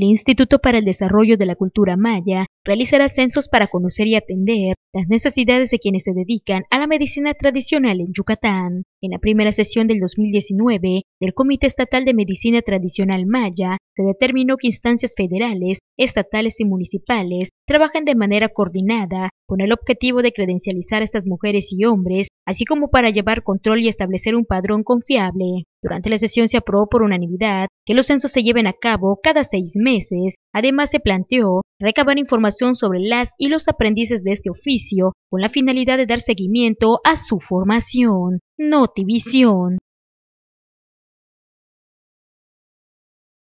El Instituto para el Desarrollo de la Cultura Maya realizará censos para conocer y atender las necesidades de quienes se dedican a la medicina tradicional en Yucatán. En la primera sesión del 2019 del Comité Estatal de Medicina Tradicional Maya, se determinó que instancias federales, estatales y municipales trabajan de manera coordinada con el objetivo de credencializar a estas mujeres y hombres, así como para llevar control y establecer un padrón confiable. Durante la sesión se aprobó por unanimidad que los censos se lleven a cabo cada seis meses. Además, se planteó recabar información sobre las y los aprendices de este oficio con la finalidad de dar seguimiento a su formación. Notivisión.